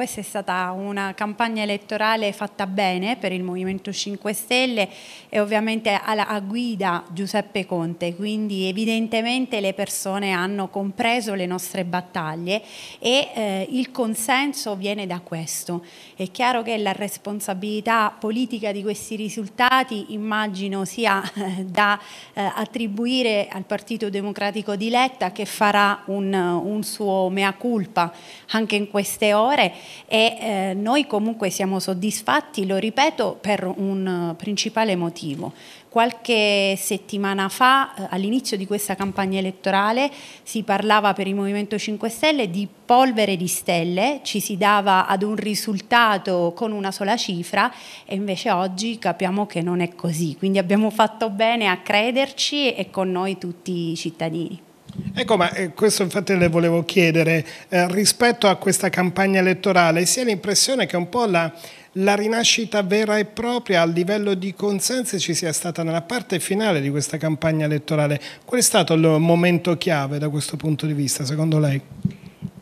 questa è stata una campagna elettorale fatta bene per il Movimento 5 Stelle e ovviamente alla, a guida Giuseppe Conte, quindi evidentemente le persone hanno compreso le nostre battaglie e eh, il consenso viene da questo. È chiaro che la responsabilità politica di questi risultati immagino sia eh, da eh, attribuire al Partito Democratico di Letta che farà un, un suo mea culpa anche in queste ore e eh, noi comunque siamo soddisfatti, lo ripeto, per un eh, principale motivo. Qualche settimana fa, eh, all'inizio di questa campagna elettorale, si parlava per il Movimento 5 Stelle di polvere di stelle, ci si dava ad un risultato con una sola cifra e invece oggi capiamo che non è così. Quindi abbiamo fatto bene a crederci e con noi tutti i cittadini. Ecco, ma eh, questo infatti le volevo chiedere, eh, rispetto a questa campagna elettorale, si ha l'impressione che un po' la, la rinascita vera e propria a livello di consenso ci sia stata nella parte finale di questa campagna elettorale. Qual è stato il momento chiave da questo punto di vista, secondo lei?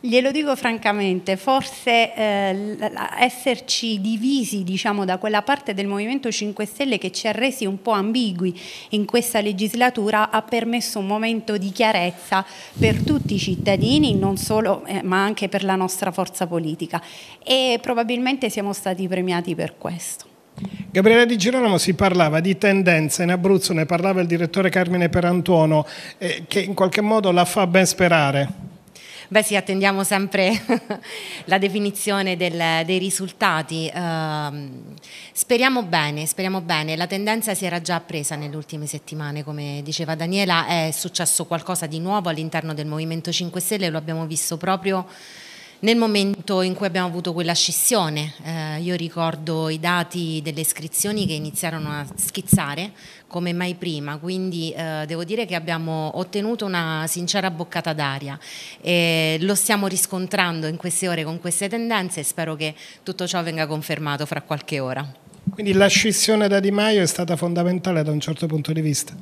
Glielo dico francamente, forse eh, esserci divisi diciamo, da quella parte del Movimento 5 Stelle che ci ha resi un po' ambigui in questa legislatura ha permesso un momento di chiarezza per tutti i cittadini, non solo eh, ma anche per la nostra forza politica e probabilmente siamo stati premiati per questo. Gabriele Di Girolamo si parlava di tendenza in Abruzzo, ne parlava il direttore Carmine Perantuono, eh, che in qualche modo la fa ben sperare. Beh sì, attendiamo sempre la definizione del, dei risultati. Uh, speriamo bene, speriamo bene. La tendenza si era già presa nelle ultime settimane, come diceva Daniela, è successo qualcosa di nuovo all'interno del Movimento 5 Stelle, lo abbiamo visto proprio nel momento in cui abbiamo avuto quella scissione. Eh, io ricordo i dati delle iscrizioni che iniziarono a schizzare come mai prima, quindi eh, devo dire che abbiamo ottenuto una sincera boccata d'aria e lo stiamo riscontrando in queste ore con queste tendenze e spero che tutto ciò venga confermato fra qualche ora. Quindi la scissione da Di Maio è stata fondamentale da un certo punto di vista?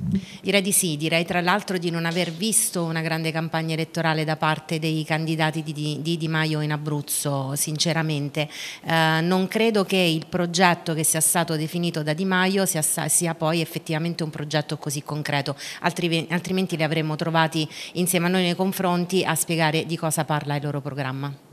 Direi di sì, direi tra l'altro di non aver visto una grande campagna elettorale da parte dei candidati di Di, di Maio in Abruzzo, sinceramente. Eh, non credo che il progetto che sia stato definito da Di Maio sia, sia poi effettivamente un progetto così concreto, Altri, altrimenti li avremmo trovati insieme a noi nei confronti a spiegare di cosa parla il loro programma.